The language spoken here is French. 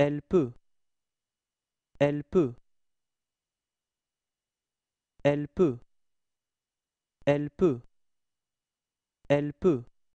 Elle peut. Elle peut. Elle peut. Elle peut. Elle peut.